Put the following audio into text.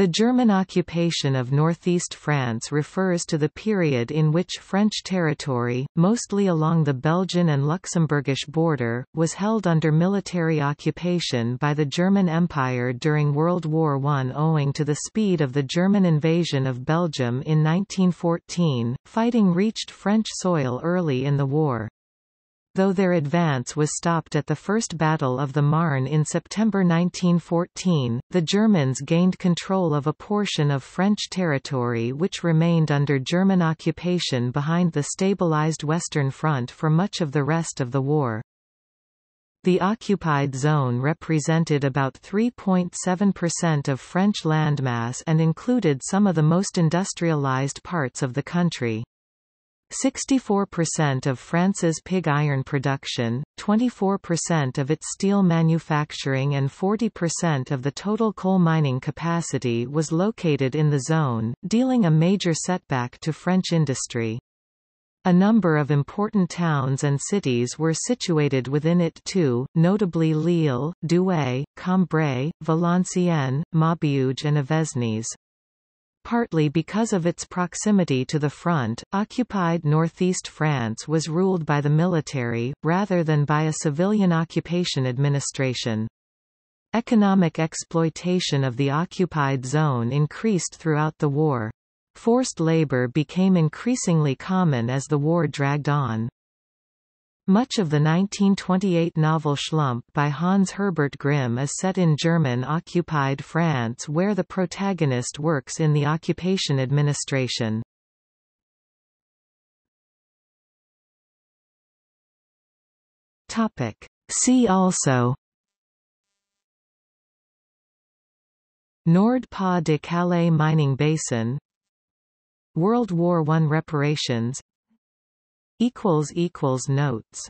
The German occupation of northeast France refers to the period in which French territory, mostly along the Belgian and Luxembourgish border, was held under military occupation by the German Empire during World War I owing to the speed of the German invasion of Belgium in 1914. Fighting reached French soil early in the war though their advance was stopped at the First Battle of the Marne in September 1914, the Germans gained control of a portion of French territory which remained under German occupation behind the stabilized Western Front for much of the rest of the war. The occupied zone represented about 3.7% of French landmass and included some of the most industrialized parts of the country. 64% of France's pig iron production, 24% of its steel manufacturing and 40% of the total coal mining capacity was located in the zone, dealing a major setback to French industry. A number of important towns and cities were situated within it too, notably Lille, Douai, Cambrai, Valenciennes, Maubeuge and Avesnes. Partly because of its proximity to the front, occupied northeast France was ruled by the military, rather than by a civilian occupation administration. Economic exploitation of the occupied zone increased throughout the war. Forced labor became increasingly common as the war dragged on. Much of the 1928 novel Schlump by Hans Herbert Grimm is set in German-occupied France where the protagonist works in the occupation administration. Topic. See also Nord Pas de Calais mining basin World War I reparations equals equals notes